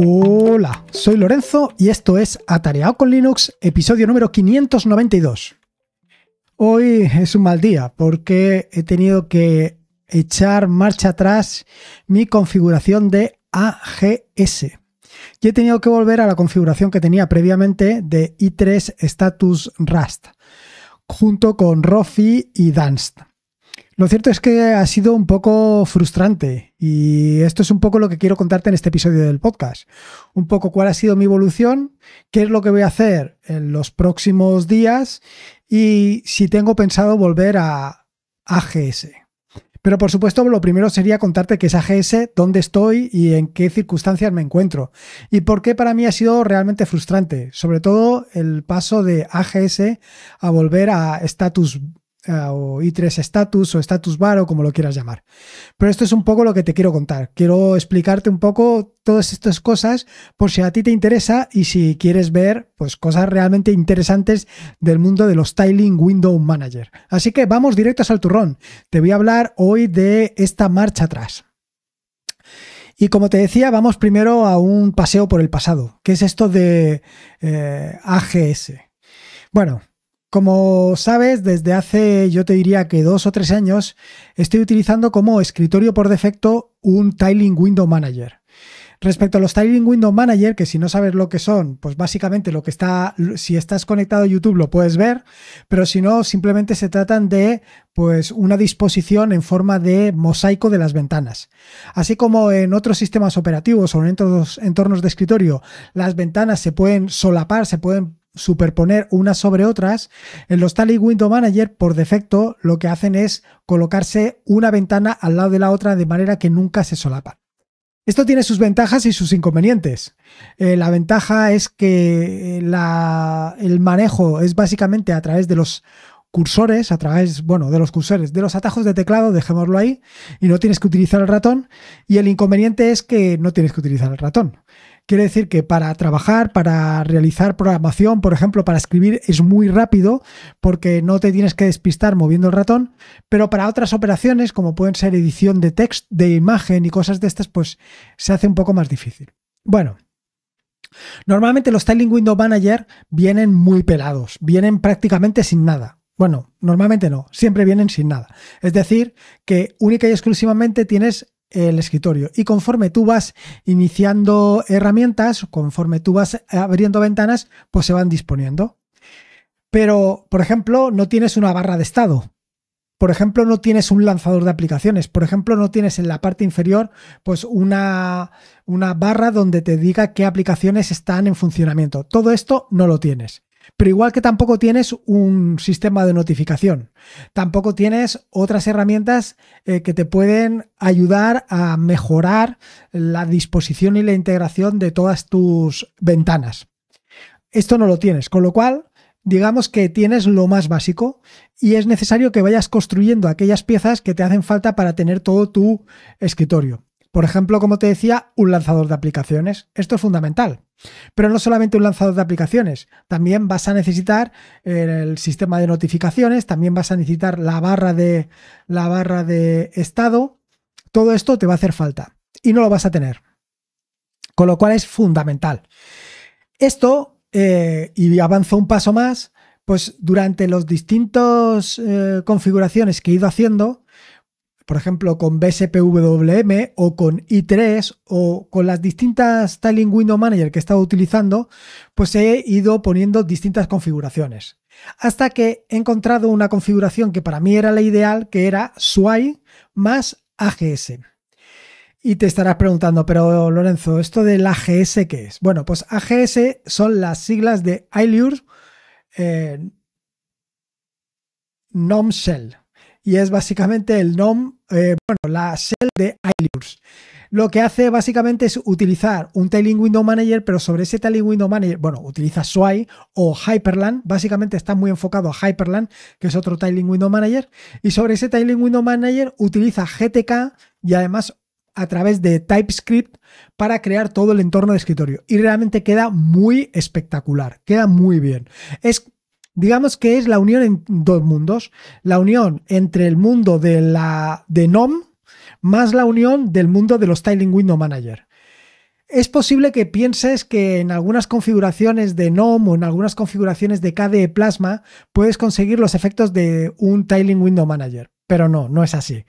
Hola, soy Lorenzo y esto es Atareado con Linux, episodio número 592. Hoy es un mal día porque he tenido que echar marcha atrás mi configuración de AGS. Y he tenido que volver a la configuración que tenía previamente de i3 Status Rust, junto con Rofi y Danst. Lo cierto es que ha sido un poco frustrante y esto es un poco lo que quiero contarte en este episodio del podcast. Un poco cuál ha sido mi evolución, qué es lo que voy a hacer en los próximos días y si tengo pensado volver a AGS. Pero por supuesto lo primero sería contarte qué es AGS, dónde estoy y en qué circunstancias me encuentro. Y por qué para mí ha sido realmente frustrante, sobre todo el paso de AGS a volver a status o i3 status o status bar o como lo quieras llamar. Pero esto es un poco lo que te quiero contar. Quiero explicarte un poco todas estas cosas por si a ti te interesa y si quieres ver pues cosas realmente interesantes del mundo de los Tiling Window Manager. Así que vamos directos al turrón. Te voy a hablar hoy de esta marcha atrás. Y como te decía, vamos primero a un paseo por el pasado. ¿Qué es esto de eh, AGS? Bueno, como sabes, desde hace yo te diría que dos o tres años estoy utilizando como escritorio por defecto un Tiling Window Manager. Respecto a los Tiling Window Manager, que si no sabes lo que son, pues básicamente lo que está, si estás conectado a YouTube lo puedes ver, pero si no, simplemente se tratan de pues una disposición en forma de mosaico de las ventanas. Así como en otros sistemas operativos o en otros entornos de escritorio, las ventanas se pueden solapar, se pueden superponer unas sobre otras, en los Tally Window Manager por defecto lo que hacen es colocarse una ventana al lado de la otra de manera que nunca se solapan. Esto tiene sus ventajas y sus inconvenientes. Eh, la ventaja es que eh, el manejo es básicamente a través de los cursores, a través, bueno, de los cursores, de los atajos de teclado, dejémoslo ahí, y no tienes que utilizar el ratón. Y el inconveniente es que no tienes que utilizar el ratón. Quiere decir que para trabajar, para realizar programación, por ejemplo, para escribir es muy rápido porque no te tienes que despistar moviendo el ratón, pero para otras operaciones, como pueden ser edición de texto, de imagen y cosas de estas, pues se hace un poco más difícil. Bueno, Normalmente los Styling Window Manager vienen muy pelados, vienen prácticamente sin nada. Bueno, normalmente no, siempre vienen sin nada. Es decir, que única y exclusivamente tienes el escritorio. Y conforme tú vas iniciando herramientas, conforme tú vas abriendo ventanas, pues se van disponiendo. Pero, por ejemplo, no tienes una barra de estado. Por ejemplo, no tienes un lanzador de aplicaciones. Por ejemplo, no tienes en la parte inferior pues una, una barra donde te diga qué aplicaciones están en funcionamiento. Todo esto no lo tienes. Pero igual que tampoco tienes un sistema de notificación, tampoco tienes otras herramientas eh, que te pueden ayudar a mejorar la disposición y la integración de todas tus ventanas. Esto no lo tienes, con lo cual digamos que tienes lo más básico y es necesario que vayas construyendo aquellas piezas que te hacen falta para tener todo tu escritorio. Por ejemplo, como te decía, un lanzador de aplicaciones. Esto es fundamental. Pero no solamente un lanzador de aplicaciones, también vas a necesitar eh, el sistema de notificaciones, también vas a necesitar la barra de la barra de estado. Todo esto te va a hacer falta y no lo vas a tener. Con lo cual es fundamental. Esto, eh, y avanzo un paso más, pues durante las distintas eh, configuraciones que he ido haciendo, por ejemplo, con BSPWM o con i3 o con las distintas Tiling Window Manager que he estado utilizando, pues he ido poniendo distintas configuraciones. Hasta que he encontrado una configuración que para mí era la ideal, que era SWI más AGS. Y te estarás preguntando, pero Lorenzo, ¿esto del AGS qué es? Bueno, pues AGS son las siglas de Ilure eh, y es básicamente el NOM, eh, bueno, la shell de ILURS. Lo que hace básicamente es utilizar un Tiling Window Manager, pero sobre ese Tiling Window Manager, bueno, utiliza Sway o Hyperland, básicamente está muy enfocado a Hyperland, que es otro Tiling Window Manager, y sobre ese Tiling Window Manager utiliza GTK y además a través de TypeScript para crear todo el entorno de escritorio. Y realmente queda muy espectacular, queda muy bien. Es digamos que es la unión en dos mundos, la unión entre el mundo de la de NOM más la unión del mundo de los Tiling Window Manager. Es posible que pienses que en algunas configuraciones de GNOME o en algunas configuraciones de KDE Plasma puedes conseguir los efectos de un Tiling Window Manager, pero no, no es así.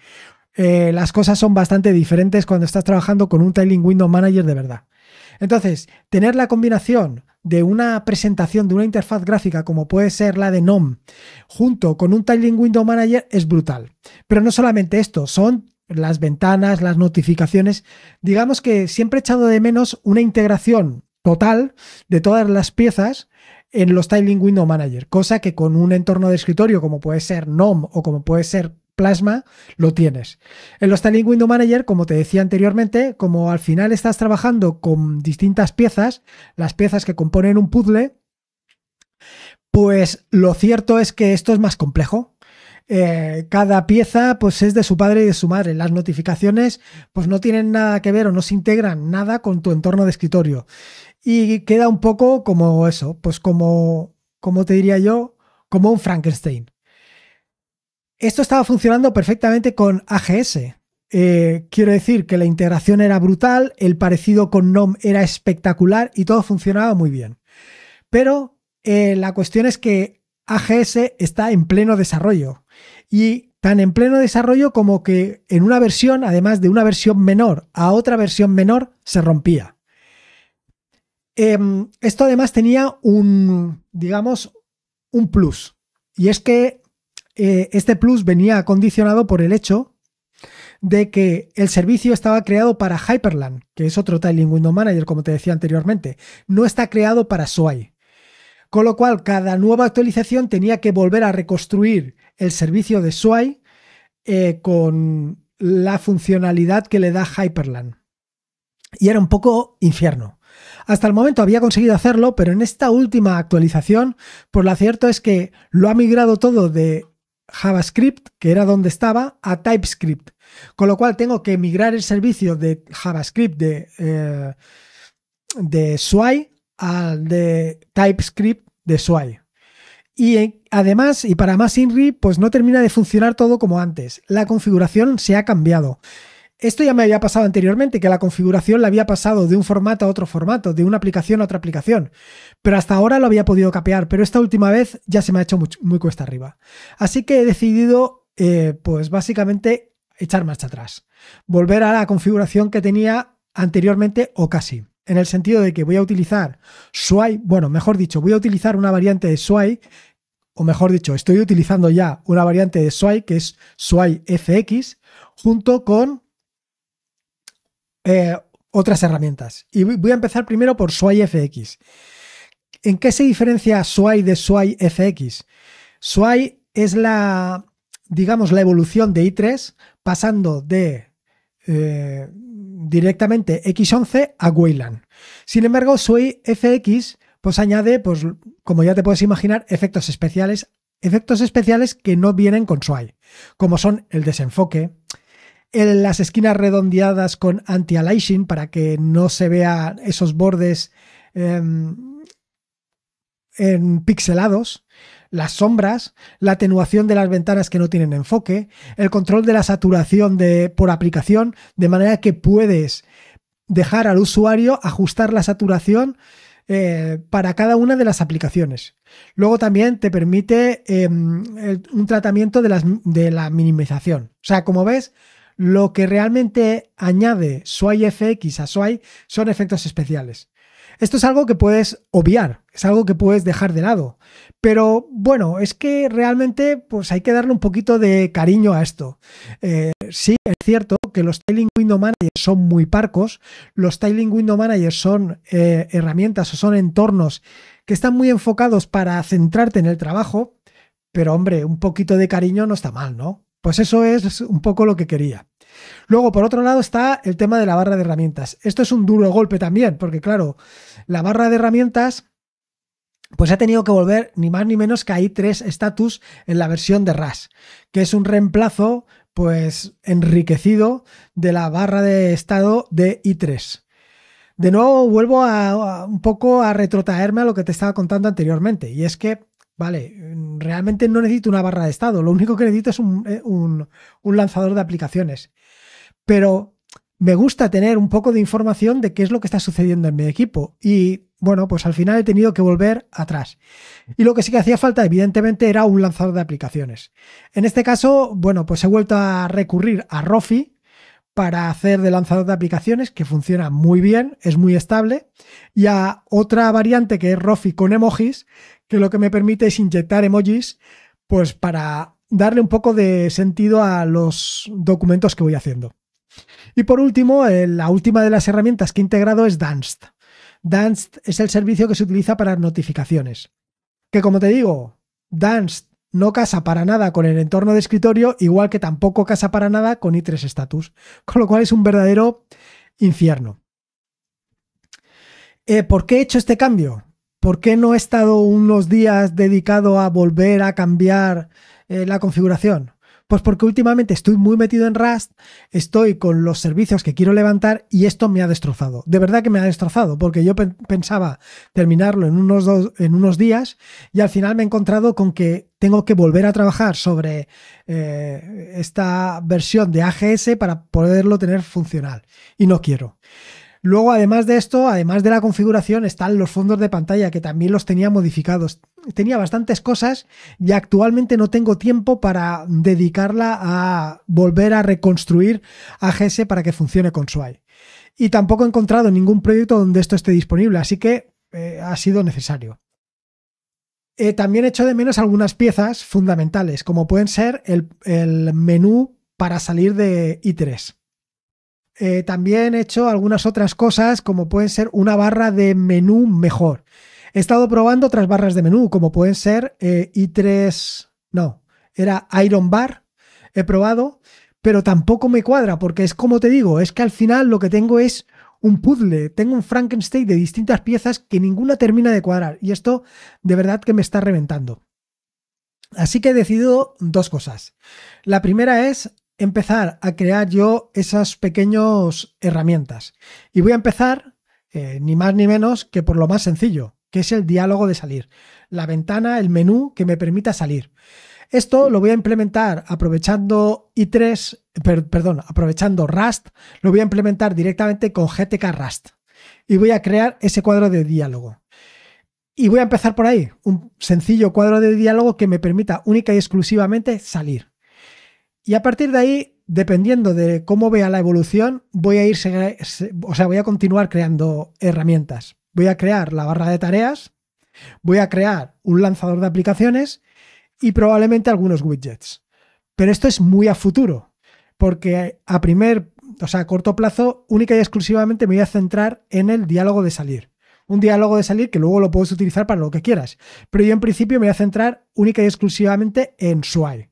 Eh, las cosas son bastante diferentes cuando estás trabajando con un Tiling Window Manager de verdad. Entonces, tener la combinación de una presentación de una interfaz gráfica como puede ser la de NOM junto con un Tiling Window Manager es brutal. Pero no solamente esto, son las ventanas, las notificaciones. Digamos que siempre he echado de menos una integración total de todas las piezas en los Tiling Window Manager, cosa que con un entorno de escritorio como puede ser NOM o como puede ser Plasma lo tienes. En los Styling Window Manager, como te decía anteriormente, como al final estás trabajando con distintas piezas, las piezas que componen un puzzle, pues lo cierto es que esto es más complejo. Eh, cada pieza pues es de su padre y de su madre. Las notificaciones pues no tienen nada que ver o no se integran nada con tu entorno de escritorio. Y queda un poco como eso, pues como, como te diría yo, como un Frankenstein. Esto estaba funcionando perfectamente con AGS. Eh, quiero decir que la integración era brutal, el parecido con NOM era espectacular y todo funcionaba muy bien. Pero eh, la cuestión es que AGS está en pleno desarrollo y tan en pleno desarrollo como que en una versión, además de una versión menor a otra versión menor, se rompía. Em, esto además tenía un, digamos, un plus. Y es que eh, este plus venía condicionado por el hecho de que el servicio estaba creado para Hyperland, que es otro Tiling Window Manager, como te decía anteriormente. No está creado para SWAI. Con lo cual, cada nueva actualización tenía que volver a reconstruir el servicio de SWAI eh, con la funcionalidad que le da Hyperland. Y era un poco infierno. Hasta el momento había conseguido hacerlo, pero en esta última actualización, por pues lo cierto es que lo ha migrado todo de JavaScript, que era donde estaba, a TypeScript. Con lo cual tengo que migrar el servicio de JavaScript de, eh, al de TypeScript de Sway. Y eh, además, y para más INRI, pues no termina de funcionar todo como antes. La configuración se ha cambiado. Esto ya me había pasado anteriormente, que la configuración la había pasado de un formato a otro formato, de una aplicación a otra aplicación, pero hasta ahora lo había podido capear, pero esta última vez ya se me ha hecho muy, cuesta arriba. Así que he decidido, eh, pues básicamente, echar marcha atrás, volver a la configuración que tenía anteriormente o casi, en el sentido de que voy a utilizar Swipe, bueno, mejor dicho, voy a utilizar una variante de Swipe o mejor dicho, estoy utilizando ya una variante de Swipe que es Swipe FX, junto con eh, otras herramientas. Y voy a empezar primero por Swai FX. ¿En qué se diferencia Sway de Swai FX? Sway es la, digamos, la evolución de i3 pasando de eh, directamente X11 a Wayland. Sin embargo, Sway FX pues añade, pues como ya te puedes imaginar, efectos especiales, efectos especiales que no vienen con Sway, como son el desenfoque, las esquinas redondeadas con anti-aliasing para que no se vean esos bordes em, en pixelados, las sombras, la atenuación de las ventanas que no tienen enfoque, el control de la saturación de, por aplicación, de manera que puedes dejar al usuario ajustar la saturación eh, para cada una de las aplicaciones. Luego también te permite em, un tratamiento de la minimización. O sea, como ves, lo que realmente añade Sway FX a Sway son efectos especiales. Esto es algo que puedes obviar, es algo que puedes dejar de lado. Pero bueno, es que realmente pues hay que darle un poquito de cariño a esto. Eh, sí, es cierto que los Tiling Window Managers son muy parcos, los Tiling Window Managers son eh, herramientas o son entornos que están muy enfocados para centrarte en el trabajo, pero hombre, un poquito de cariño no está mal, ¿no? Pues eso es un poco lo que quería. Luego, por otro lado, está el tema de la barra de herramientas. Esto es un duro golpe también, porque claro, la barra de herramientas pues ha tenido que volver ni más ni menos que i tres status en la versión de RAS, que es un reemplazo pues enriquecido de la barra de estado de i3. De nuevo vuelvo un poco a retrotraerme a lo que te estaba contando anteriormente, y es que Vale, mm, realmente no necesito una barra de estado, lo único que necesito es eh, un, lanzador de aplicaciones. Pero me gusta tener un poco de información de qué es lo que está sucediendo en mi equipo. Y bueno, pues al final he tenido que volver atrás. Y lo que sí que hacía falta, evidentemente, era un lanzador de aplicaciones. En este caso, bueno, pues he vuelto a recurrir a Rofi, para hacer de lanzador de aplicaciones que funciona muy bien, es muy estable, y a otra variante que es Rofi con emojis, que lo que me permite es inyectar emojis, pues para darle un poco de sentido a los documentos que voy haciendo. Y por último, eh, la última de las herramientas que he integrado es Danst. Danst es el servicio que se utiliza para notificaciones. Que como te digo, Danst no casa para nada con el entorno de escritorio, igual que tampoco casa para nada con i3 Status, con lo cual es un verdadero infierno. Eh, ¿Por qué he hecho este cambio? ¿Por qué no he estado unos días dedicado a volver a cambiar eh, la configuración? Pues porque últimamente estoy muy metido en Rust, estoy con los servicios que quiero levantar y esto me ha destrozado. De verdad que me ha destrozado, porque yo pensaba terminarlo en unos, dos, en unos días y al final me he encontrado con que tengo que volver a trabajar sobre eh, esta versión de AGS para poderlo tener funcional. Y no quiero. Luego, además de esto, además de la configuración, están los fondos de pantalla, que también los tenía modificados. Tenía bastantes cosas y actualmente no tengo tiempo para dedicarla a volver a reconstruir a GS para que funcione con SWAI. Y tampoco he encontrado ningún proyecto donde esto esté disponible, así que eh, ha sido necesario. Eh, también también hecho de menos algunas piezas fundamentales, como pueden ser el menú para salir de i3 eh, también he hecho algunas otras cosas como pueden ser una barra de menú mejor. He estado probando otras barras de menú como pueden ser eh, i3, no, era Iron Bar, he probado, pero tampoco me cuadra porque es como te digo, es que al final lo que tengo es un puzzle, tengo un Frankenstein de distintas piezas que ninguna termina de cuadrar y esto de verdad que me está reventando. Así que he decidido dos cosas. La primera es empezar a crear yo esas pequeñas herramientas. Y voy a empezar, eh, ni más ni menos, que por lo más sencillo, que es el diálogo de salir. La ventana, el menú que me permita salir. Esto lo voy a implementar aprovechando i3, perdón, aprovechando Rust, lo voy a implementar directamente con GTK Rust. Y voy a crear ese cuadro de diálogo. Y voy a empezar por ahí, un sencillo cuadro de diálogo que me permita única y exclusivamente salir. Y a partir de ahí, dependiendo de cómo vea la evolución, voy a ir, o sea, voy a continuar creando herramientas. Voy a crear la barra de tareas, voy a crear un lanzador de aplicaciones y probablemente algunos widgets. Pero esto es muy a futuro, porque a primer, o sea, a corto plazo, única y exclusivamente me voy a centrar en el diálogo de salir. Un diálogo de salir que luego lo puedes utilizar para lo que quieras. Pero yo en principio me voy a centrar única y exclusivamente en SWAI.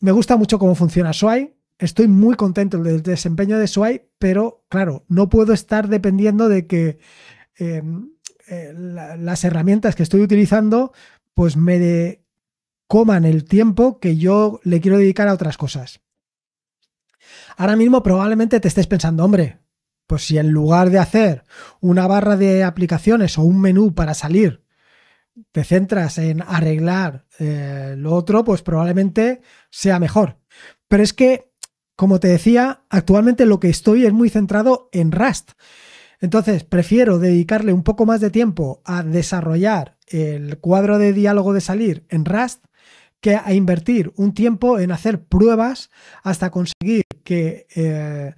Me gusta mucho cómo funciona Sway. Estoy muy contento del desempeño de Sway, pero claro, no puedo estar dependiendo de que eh, eh, las herramientas que estoy utilizando pues me coman el tiempo que yo le quiero dedicar a otras cosas. Ahora mismo probablemente te estés pensando, hombre, pues si en lugar de hacer una barra de aplicaciones o un menú para salir te centras en arreglar eh, lo otro, pues probablemente sea mejor. Pero es que, como te decía, actualmente lo que estoy es muy centrado en Rust. Entonces, prefiero dedicarle un poco más de tiempo a desarrollar el cuadro de diálogo de salir en Rust que a invertir un tiempo en hacer pruebas hasta conseguir que eh,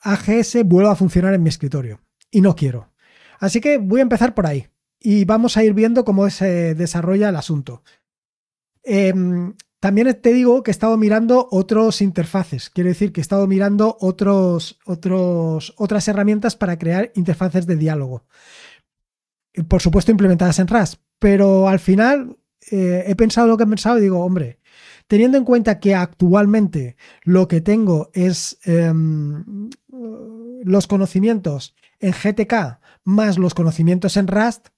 AGS vuelva a funcionar en mi escritorio. Y no quiero. Así que voy a empezar por ahí y vamos a ir viendo cómo se desarrolla el asunto. Em, también te digo que he estado mirando otros interfaces, quiero decir que he estado mirando otros, otros, otras herramientas para crear interfaces de diálogo. Por supuesto implementadas en RAS, pero al final eh, he pensado lo que he pensado y digo, hombre, teniendo en cuenta que actualmente lo que tengo es em, los conocimientos en GTK más los conocimientos en Rust,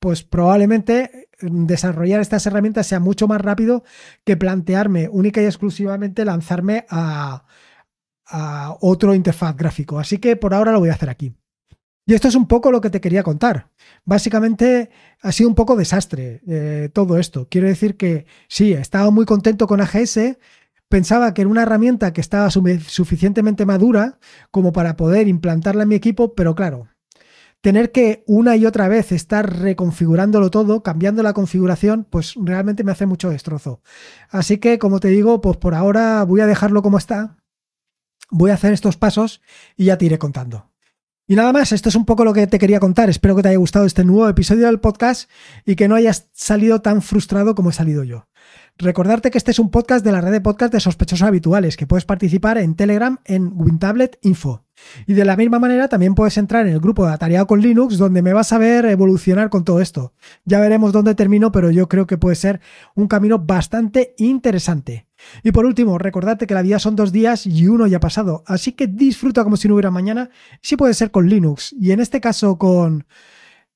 pues probablemente eh, desarrollar estas herramientas sea mucho más rápido que plantearme única y exclusivamente lanzarme a, otro interfaz gráfico. Así que por ahora lo voy a hacer aquí. Y esto es un poco lo que te quería contar. Básicamente ha sido un poco desastre eh, todo esto. Quiero decir que sí, estaba muy contento con AGS, pensaba que era una herramienta que estaba suficientemente madura como para poder implantarla en mi equipo, pero claro, tener que una y otra vez estar reconfigurándolo todo, cambiando la configuración, pues realmente me hace mucho destrozo. Así que, como te digo, pues por ahora voy a dejarlo como está, voy a hacer estos pasos y ya te iré contando. Y nada más, esto es un poco lo que te quería contar. Espero que te haya gustado este nuevo episodio del podcast y que no hayas salido tan frustrado como he salido yo. Recordarte que este es un podcast de la red de podcast de sospechosos habituales, que puedes participar en Telegram en WinTablet Info. Y de la misma manera también puedes entrar en el grupo de Atareado con Linux, donde me vas a ver evolucionar con todo esto. Ya veremos dónde termino, pero yo creo que puede ser un camino bastante interesante. Y por último, recordarte que la vida son dos días y uno ya ha pasado, así que disfruta como si no hubiera mañana, si puede ser con Linux, y en este caso con...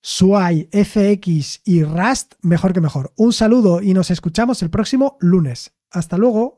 Suai, FX y Rust, mejor que mejor. Un saludo y nos escuchamos el próximo lunes. Hasta luego.